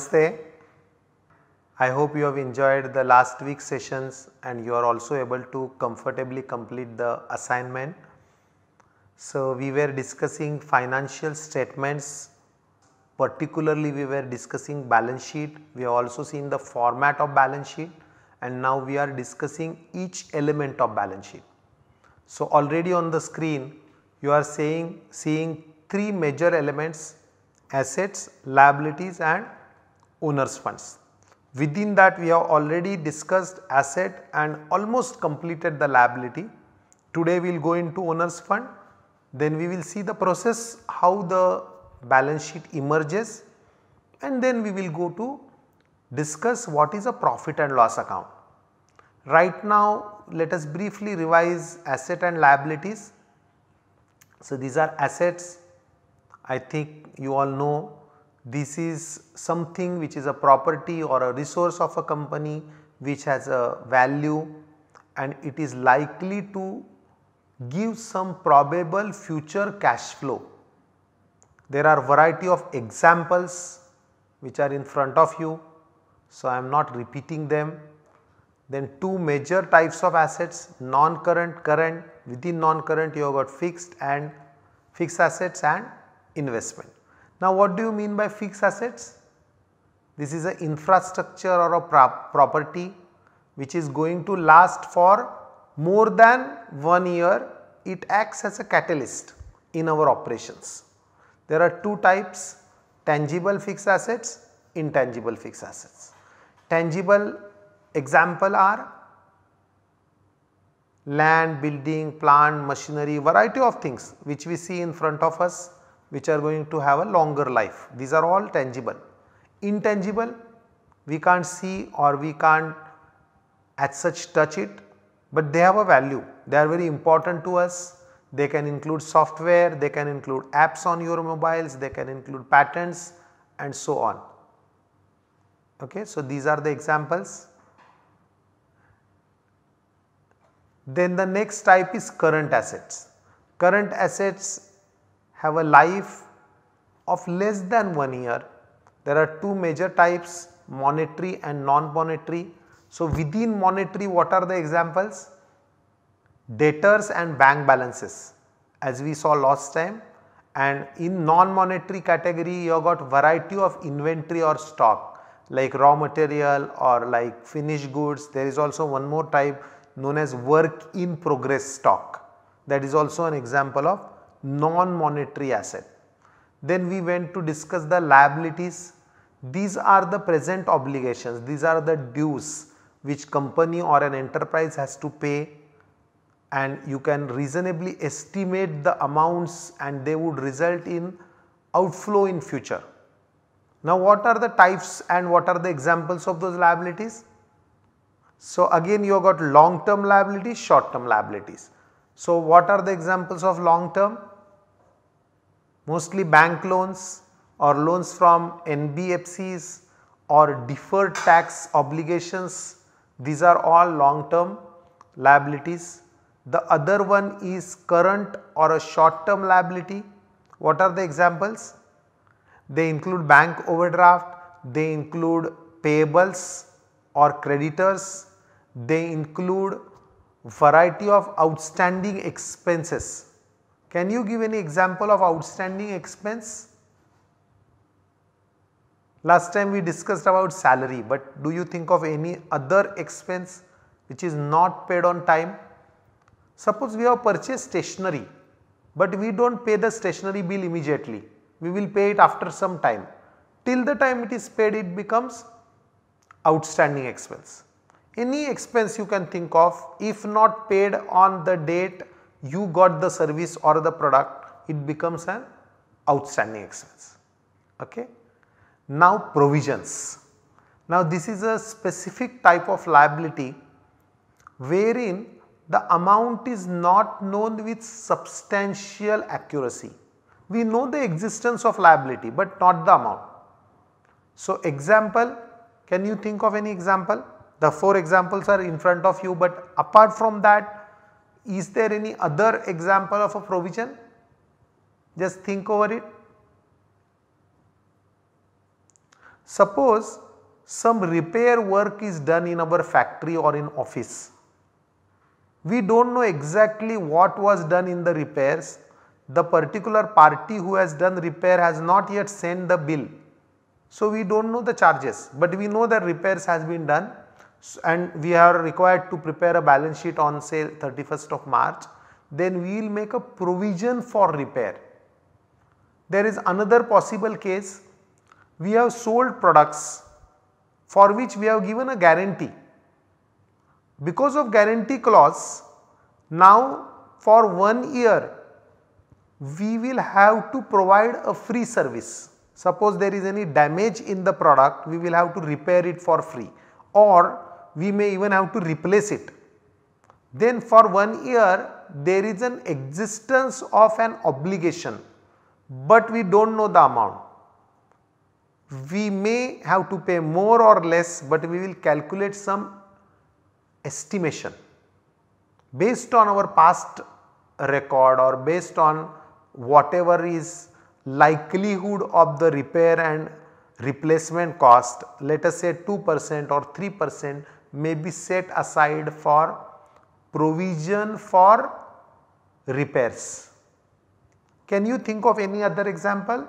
Namaste. I hope you have enjoyed the last week's sessions and you are also able to comfortably complete the assignment. So, we were discussing financial statements particularly we were discussing balance sheet, we have also seen the format of balance sheet and now we are discussing each element of balance sheet. So, already on the screen you are saying seeing three major elements assets, liabilities and owner's funds. Within that we have already discussed asset and almost completed the liability. Today we will go into owner's fund then we will see the process how the balance sheet emerges and then we will go to discuss what is a profit and loss account. Right now let us briefly revise asset and liabilities. So these are assets I think you all know this is something which is a property or a resource of a company which has a value and it is likely to give some probable future cash flow. There are variety of examples which are in front of you. So, I am not repeating them. Then two major types of assets non-current, current, within non-current you have got fixed and fixed assets and investment. Now what do you mean by fixed assets? This is an infrastructure or a prop property which is going to last for more than 1 year it acts as a catalyst in our operations. There are two types tangible fixed assets, intangible fixed assets. Tangible example are land, building, plant, machinery, variety of things which we see in front of us which are going to have a longer life. These are all tangible. Intangible we can't see or we can't as such touch it but they have a value. They are very important to us. They can include software, they can include apps on your mobiles, they can include patents and so on. Okay, so these are the examples. Then the next type is current assets. Current assets have a life of less than 1 year. There are two major types monetary and non-monetary. So, within monetary what are the examples? Debtors and bank balances as we saw last time and in non-monetary category you have got variety of inventory or stock like raw material or like finished goods. There is also one more type known as work in progress stock that is also an example of non-monetary asset. Then we went to discuss the liabilities. These are the present obligations, these are the dues which company or an enterprise has to pay and you can reasonably estimate the amounts and they would result in outflow in future. Now what are the types and what are the examples of those liabilities? So again you have got long term liabilities, short term liabilities. So what are the examples of long term? mostly bank loans or loans from NBFCs or deferred tax obligations these are all long term liabilities. The other one is current or a short term liability. What are the examples? They include bank overdraft, they include payables or creditors, they include variety of outstanding expenses can you give any example of outstanding expense? Last time we discussed about salary, but do you think of any other expense which is not paid on time? Suppose we have purchased stationery, but we do not pay the stationery bill immediately. We will pay it after some time. Till the time it is paid, it becomes outstanding expense. Any expense you can think of if not paid on the date you got the service or the product it becomes an outstanding expense. Okay. Now provisions. Now this is a specific type of liability wherein the amount is not known with substantial accuracy. We know the existence of liability but not the amount. So example can you think of any example? The 4 examples are in front of you but apart from that is there any other example of a provision? Just think over it. Suppose some repair work is done in our factory or in office. We do not know exactly what was done in the repairs. The particular party who has done repair has not yet sent the bill. So, we do not know the charges, but we know that repairs has been done and we are required to prepare a balance sheet on say 31st of March, then we will make a provision for repair. There is another possible case, we have sold products for which we have given a guarantee. Because of guarantee clause, now for one year we will have to provide a free service. Suppose there is any damage in the product, we will have to repair it for free or we may even have to replace it. Then for one year there is an existence of an obligation but we do not know the amount. We may have to pay more or less but we will calculate some estimation based on our past record or based on whatever is likelihood of the repair and replacement cost let us say 2 percent or 3 percent may be set aside for provision for repairs. Can you think of any other example?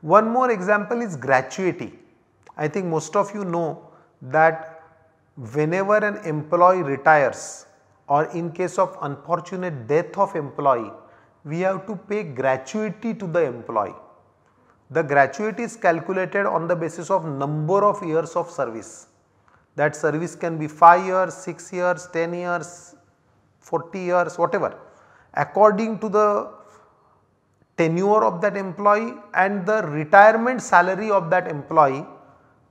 One more example is gratuity. I think most of you know that whenever an employee retires or in case of unfortunate death of employee, we have to pay gratuity to the employee. The gratuity is calculated on the basis of number of years of service. That service can be 5 years, 6 years, 10 years, 40 years, whatever. According to the tenure of that employee and the retirement salary of that employee,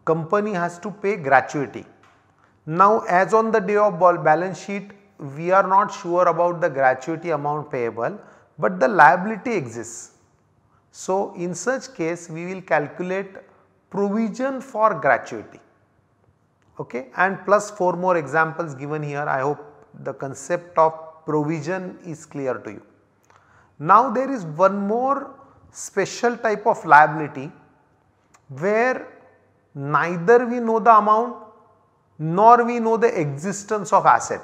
company has to pay gratuity. Now as on the day of balance sheet, we are not sure about the gratuity amount payable, but the liability exists. So, in such case we will calculate provision for gratuity okay and plus 4 more examples given here I hope the concept of provision is clear to you. Now there is one more special type of liability where neither we know the amount nor we know the existence of asset.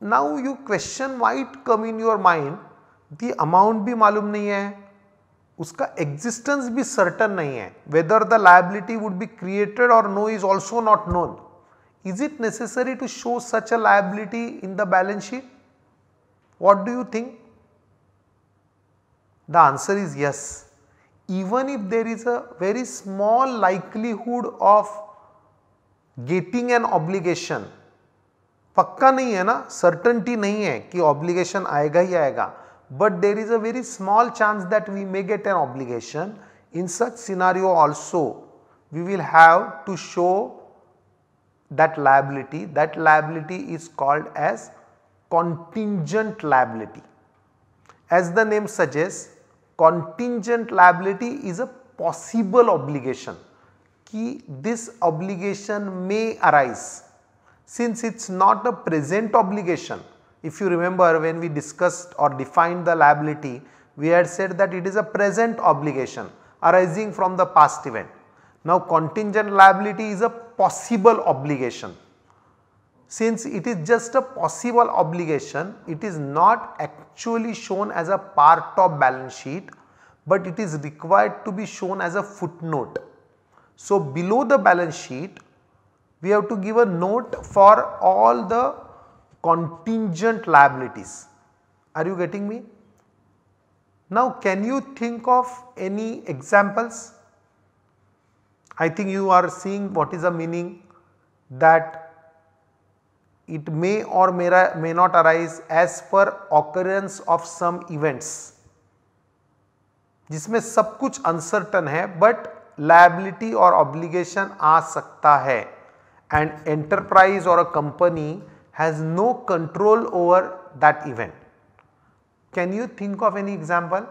Now you question might come in your mind the amount भी मालूम नहीं है उसका existence भी certain नहीं है whether the liability would be created और no is also not known is it necessary to show such a liability in the balance sheet what do you think the answer is yes even if there is a very small likelihood of getting an obligation पक्का नहीं है ना certainty नहीं है कि obligation आएगा ही आएगा but there is a very small chance that we may get an obligation. In such scenario also we will have to show that liability that liability is called as contingent liability. As the name suggests contingent liability is a possible obligation कि this obligation may arise since it is not a present obligation if you remember when we discussed or defined the liability, we had said that it is a present obligation arising from the past event. Now contingent liability is a possible obligation. Since it is just a possible obligation, it is not actually shown as a part of balance sheet, but it is required to be shown as a footnote. So below the balance sheet, we have to give a note for all the contingent liabilities. Are you getting me? Now can you think of any examples? I think you are seeing what is the meaning that it may or may, may not arise as per occurrence of some events जिसमें सब कुछ uncertain है but liability और obligation आ सकता है and enterprise और a company has no control over that event. Can you think of any example?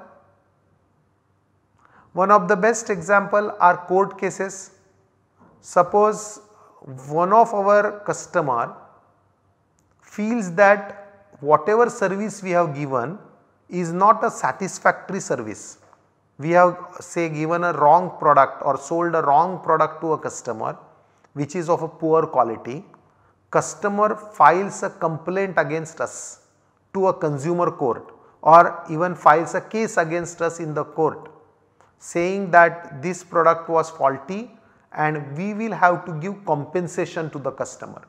One of the best example are court cases. Suppose one of our customer feels that whatever service we have given is not a satisfactory service. We have say given a wrong product or sold a wrong product to a customer which is of a poor quality customer files a complaint against us to a consumer court or even files a case against us in the court saying that this product was faulty and we will have to give compensation to the customer.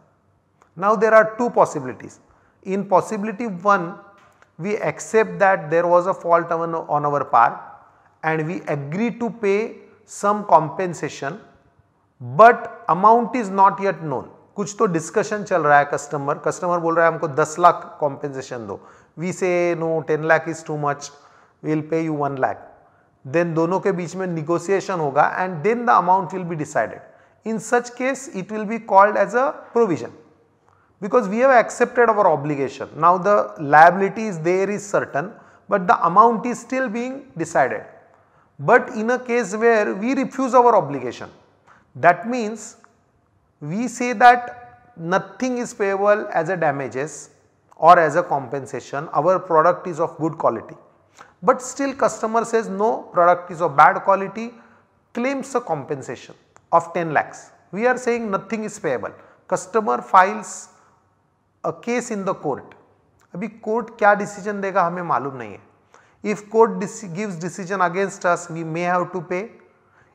Now there are two possibilities. In possibility 1 we accept that there was a fault on, on our part and we agree to pay some compensation but amount is not yet known. कुछ तो discussion चल रहा है customer customer बोल रहा है हमको दस लाख कॉम्पेंसेशन दो we say no ten lakh is too much will pay you one lakh then दोनों के बीच में निगोसिएशन होगा and then the amount will be decided in such case it will be called as a provision because we have accepted our obligation now the liability is there is certain but the amount is still being decided but in a case where we refuse our obligation that means we say that nothing is payable as a damages or as a compensation our product is of good quality. But still customer says no product is of bad quality claims a compensation of 10 lakhs. We are saying nothing is payable. Customer files a case in the court. Abhi court kya decision dega हमें malum nahi hai. If court gives decision against us we may have to pay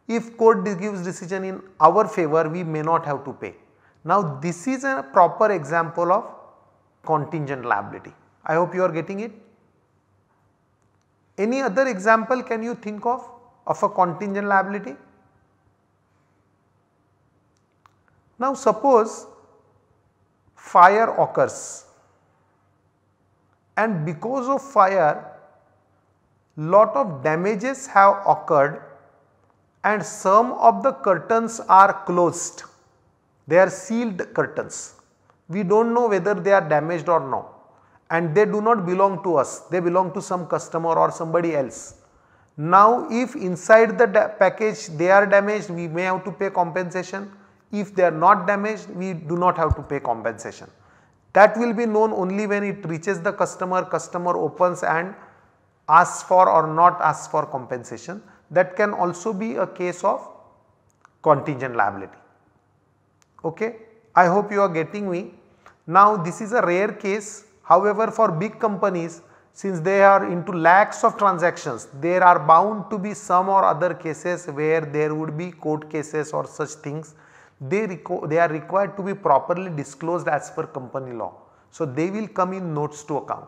if court gives decision in our favor, we may not have to pay. Now this is a proper example of contingent liability. I hope you are getting it. Any other example can you think of of a contingent liability? Now suppose fire occurs and because of fire lot of damages have occurred and some of the curtains are closed. They are sealed curtains. We do not know whether they are damaged or not. and they do not belong to us. They belong to some customer or somebody else. Now if inside the package they are damaged we may have to pay compensation. If they are not damaged we do not have to pay compensation. That will be known only when it reaches the customer, customer opens and asks for or not asks for compensation that can also be a case of contingent liability. Okay. I hope you are getting me. Now this is a rare case however for big companies since they are into lakhs of transactions there are bound to be some or other cases where there would be court cases or such things they, they are required to be properly disclosed as per company law. So they will come in notes to account.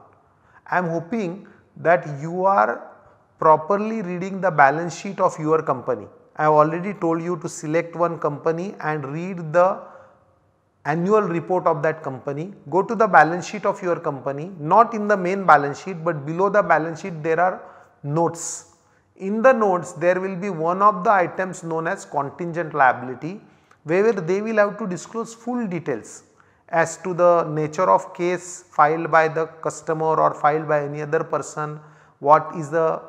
I am hoping that you are properly reading the balance sheet of your company. I have already told you to select one company and read the annual report of that company. Go to the balance sheet of your company, not in the main balance sheet but below the balance sheet there are notes. In the notes there will be one of the items known as contingent liability where they will have to disclose full details as to the nature of case filed by the customer or filed by any other person, what is the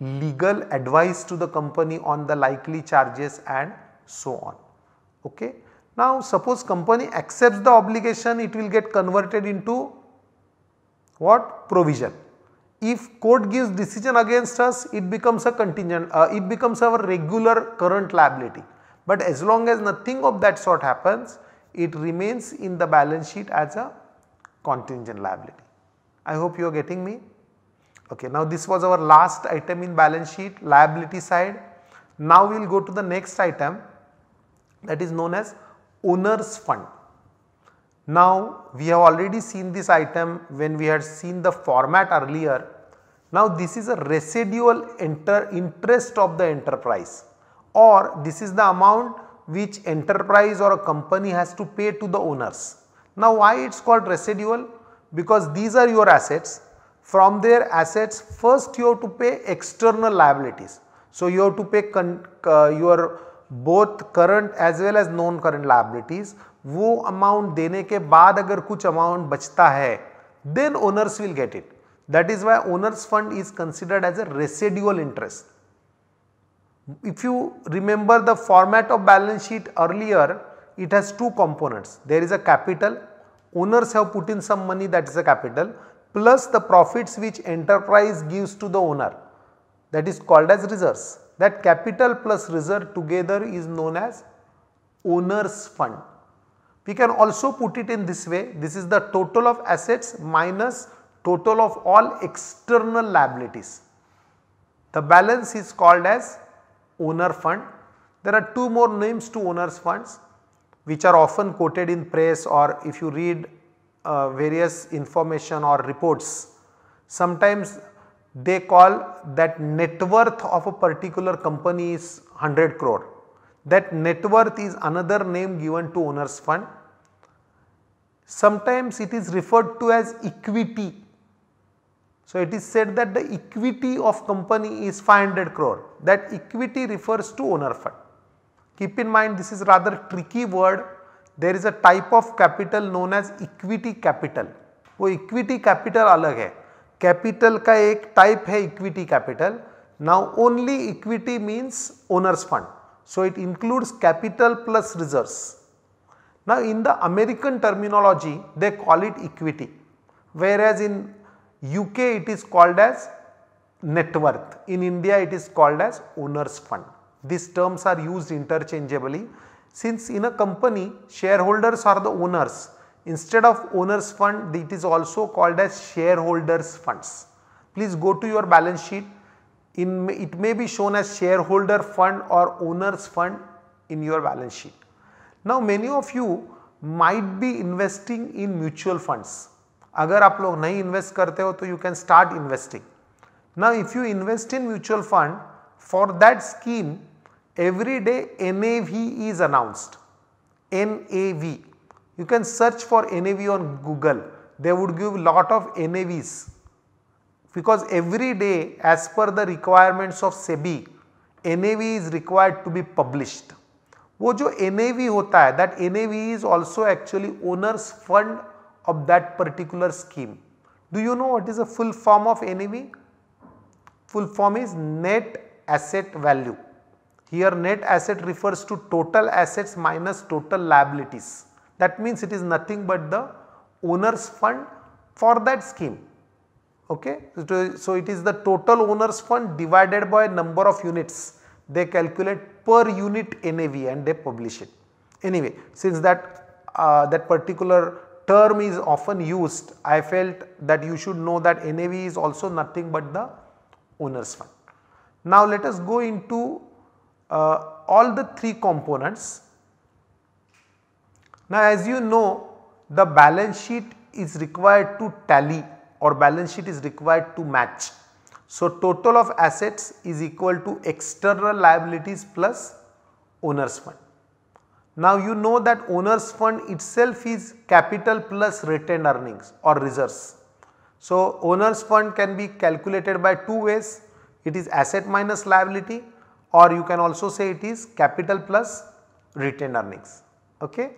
legal advice to the company on the likely charges and so on. Okay. Now suppose company accepts the obligation it will get converted into what provision. If court gives decision against us it becomes a contingent uh, it becomes our regular current liability. But as long as nothing of that sort happens it remains in the balance sheet as a contingent liability. I hope you are getting me. Okay, now this was our last item in balance sheet liability side. Now we will go to the next item that is known as owner's fund. Now we have already seen this item when we had seen the format earlier. Now this is a residual interest of the enterprise or this is the amount which enterprise or a company has to pay to the owners. Now why it is called residual? Because these are your assets from their assets first you have to pay external liabilities. So, you have to pay uh, your both current as well as non current liabilities वो amount देने के बाद अगर कुछ amount बचता है then owners will get it. That is why owners fund is considered as a residual interest. If you remember the format of balance sheet earlier, it has two components. There is a capital, owners have put in some money that is a capital plus the profits which enterprise gives to the owner that is called as reserves that capital plus reserve together is known as owner's fund. We can also put it in this way this is the total of assets minus total of all external liabilities. The balance is called as owner fund. There are two more names to owner's funds which are often quoted in press or if you read uh, various information or reports. Sometimes they call that net worth of a particular company is 100 crore. That net worth is another name given to owner's fund. Sometimes it is referred to as equity. So, it is said that the equity of company is 500 crore that equity refers to owner fund. Keep in mind this is rather tricky word there is a type of capital known as equity capital वो equity capital अलग है capital का एक type है equity capital now only equity means owners fund so it includes capital plus reserves now in the american terminology they call it equity whereas in uk it is called as net worth in india it is called as owners fund these terms are used interchangeably since in a company shareholders are the owners instead of owners fund it is also called as shareholders funds. Please go to your balance sheet in, it may be shown as shareholder fund or owners fund in your balance sheet. Now many of you might be investing in mutual funds. अगर आप लोग नहीं invest करते हो तो you can start investing. now if you invest in mutual fund for that scheme every day NAV is announced. NAV. You can search for NAV on Google. They would give lot of NAVs because every day as per the requirements of SEBI, NAV is required to be published. वो जो NAV होता है that NAV is also actually owner's fund of that particular scheme. Do you know what is the full form of NAV? Full form is net asset value. Here net asset refers to total assets minus total liabilities. That means it is nothing but the owner's fund for that scheme. Okay. So, it is the total owner's fund divided by number of units. They calculate per unit NAV and they publish it. Anyway, since that, uh, that particular term is often used, I felt that you should know that NAV is also nothing but the owner's fund. Now, let us go into uh, all the 3 components. Now as you know the balance sheet is required to tally or balance sheet is required to match. So total of assets is equal to external liabilities plus owner's fund. Now you know that owner's fund itself is capital plus retained earnings or reserves. So owner's fund can be calculated by two ways it is asset minus liability or you can also say it is capital plus retained earnings. Okay.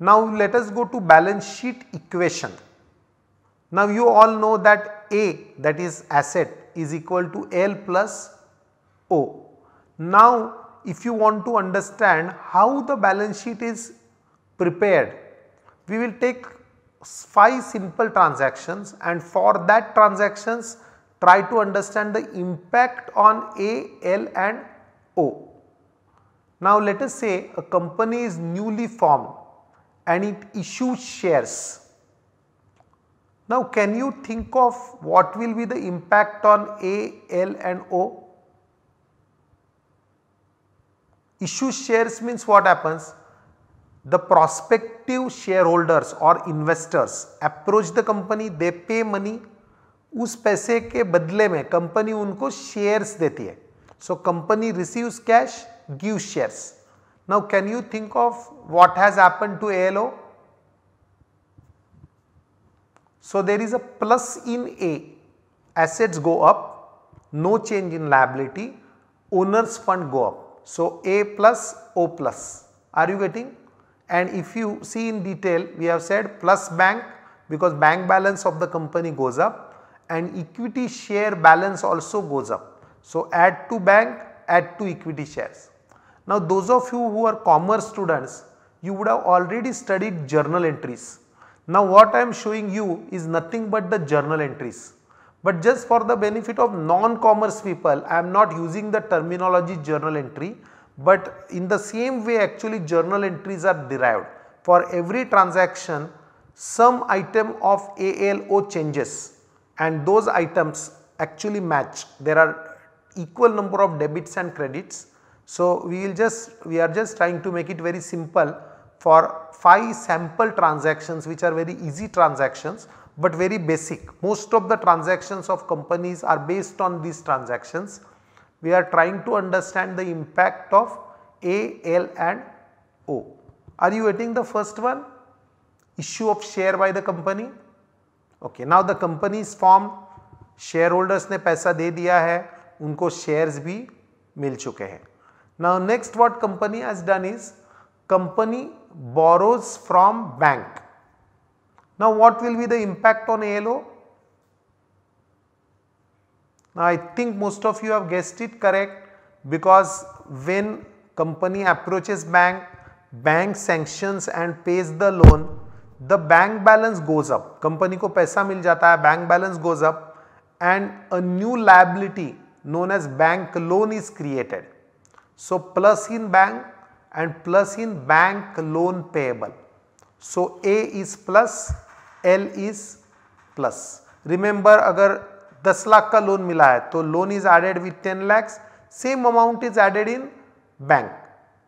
Now let us go to balance sheet equation. Now you all know that A that is asset is equal to L plus O. Now if you want to understand how the balance sheet is prepared, we will take 5 simple transactions and for that transactions try to understand the impact on A, L and O. Now let us say a company is newly formed and it issues shares. Now can you think of what will be the impact on A, L and O? Issue shares means what happens? The prospective shareholders or investors approach the company, they pay money उस पैसे के बदले में company उनको shares देती है so company receives cash give shares now can you think of what has happen to L O so there is a plus in A assets go up no change in liability owners fund go up so A plus O plus are you getting and if you see in detail we have said plus bank because bank balance of the company goes up and equity share balance also goes up. So, add to bank, add to equity shares. Now, those of you who are commerce students, you would have already studied journal entries. Now, what I am showing you is nothing but the journal entries. But just for the benefit of non-commerce people, I am not using the terminology journal entry, but in the same way actually journal entries are derived. For every transaction, some item of ALO changes and those items actually match. There are equal number of debits and credits. So, we will just we are just trying to make it very simple for 5 sample transactions which are very easy transactions but very basic. Most of the transactions of companies are based on these transactions. We are trying to understand the impact of A, L and O. Are you getting the first one? Issue of share by the company, okay now the company from shareholders ने पैसा दे दिया है उनको shares भी मिल चुके हैं now next what company has done is company borrows from bank now what will be the impact on L O ना I think most of you have guessed it correct because when company approaches bank bank sanctions and pays the loan the bank balance goes up company को पैसा मिल जाता है bank balance goes up and a new liability known as bank loan is created so plus in bank and plus in bank loan payable so A is plus L is plus remember अगर दस लाख का loan मिला है तो loan is added with ten lakhs same amount is added in bank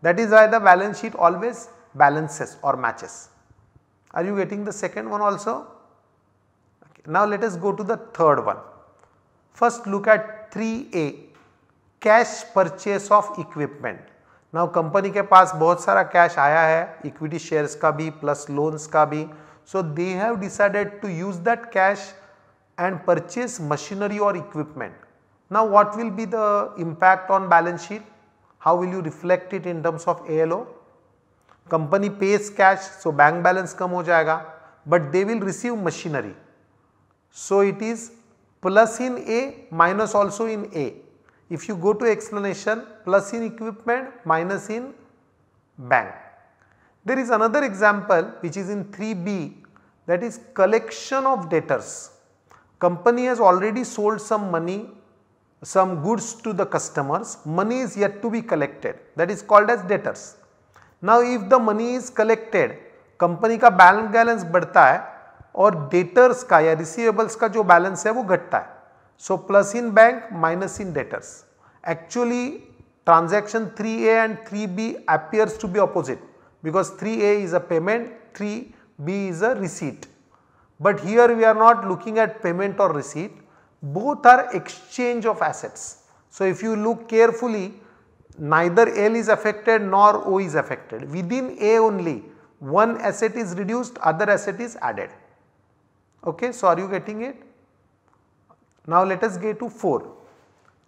that is why the balance sheet always balances और matches Are you getting the second one also? Now let us go to the third one. First look at 3A cash purchase of equipment. Now company ke paas cash aaya hai equity shares ka bhi plus loans ka bhi. So they have decided to use that cash and purchase machinery or equipment. Now what will be the impact on balance sheet? How will you reflect it in terms of ALO? Company pays cash, so bank balance कम हो जाएगा but they will receive machinery so it is plus in A minus also in A if you go to explanation plus in equipment minus in bank. There is another example which is in 3B that is collection of debtors. Company has already sold some money, some goods to the customers, money is yet to be collected that is called as debtors now if the money is collected company ka balance balance बढ़ता है और debtors का या receivables का जो balance है वो घटता है So plus in bank, minus in debtors. Actually, transaction 3A and 3B appears to be opposite because 3A is a payment, 3B is a receipt. But here we are not looking at payment or receipt, both are exchange of assets. So if you look carefully, neither L is affected nor O is affected. Within A only one asset is reduced other asset is added. Okay, so are you getting it? Now let us get to 4.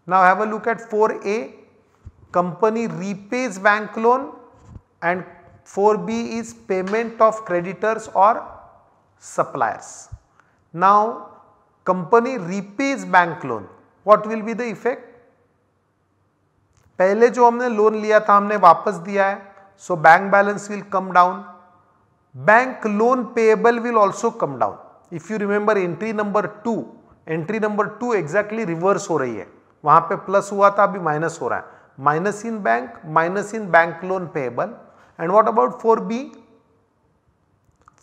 Now have a look at 4A company repays bank loan and 4B is payment of creditors or suppliers. Now company repays bank loan what will be the effect? पहले जो हमने loan लिया था हमने वापस दिया है so bank balance will come down bank loan payable will also come down if you remember entry number two entry number two exactly reverse हो रही है वहां पे प्लस हुआ था अभी माइनस हो रहा है minus in bank minus in bank loan payable and about four B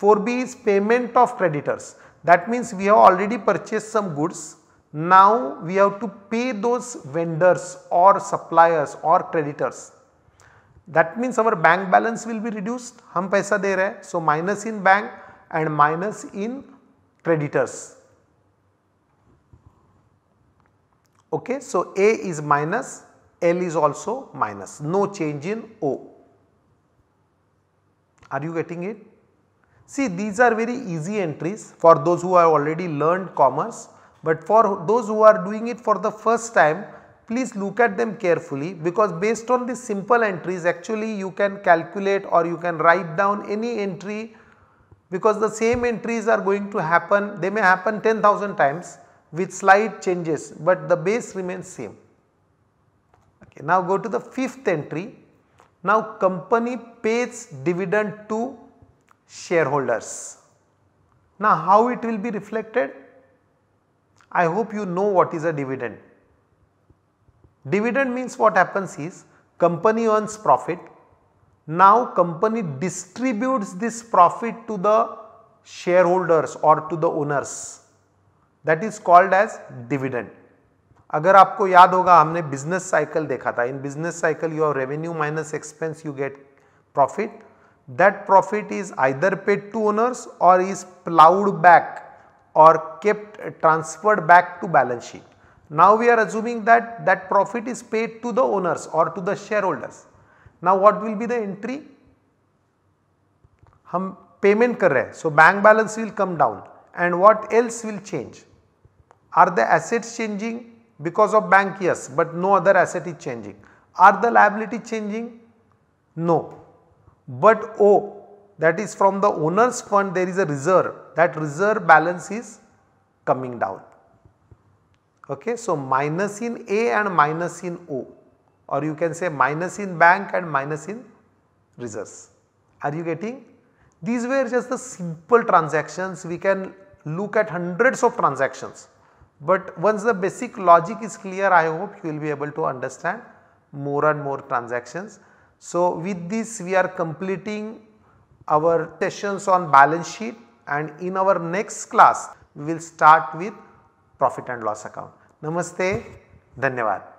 four B is payment of creditors that means we have already purchase some goods Now we have to pay those vendors or suppliers or creditors. That means our bank balance will be reduced. Hum paisa de rahe. So minus in bank and minus in creditors. Okay, so A is minus, L is also minus, no change in O. Are you getting it? See these are very easy entries for those who have already learned commerce but for those who are doing it for the first time, please look at them carefully because based on the simple entries actually you can calculate or you can write down any entry because the same entries are going to happen, they may happen 10,000 times with slight changes but the base remains same. Okay, now go to the fifth entry. Now company pays dividend to shareholders. Now how it will be reflected? I hope you know what is a dividend. Dividend means what happens is company earns profit. Now company distributes this profit to the shareholders or to the owners. That is called as dividend. अगर आपको याद होगा हमने business cycle देखा था business cycle you have revenue minus expense you get profit. that profit is either paid to owners or is plowed back or kept uh, transferred back to balance sheet. Now we are assuming that that profit is paid to the owners or to the shareholders. Now what will be the entry? हम payment कर so bank balance will come down and what else will change? Are the assets changing because of bank? Yes, but no other asset is changing. Are the liability changing? No. But O oh, that is from the owner's fund there is a reserve that reserve balance is coming down. Okay. So, minus in A and minus in O or you can say minus in bank and minus in reserves. Are you getting? These were just the simple transactions we can look at hundreds of transactions. But once the basic logic is clear I hope you will be able to understand more and more transactions. So, with this we are completing our sessions on balance sheet and in our next class we will start with profit and loss account. Namaste, Dhanyavad.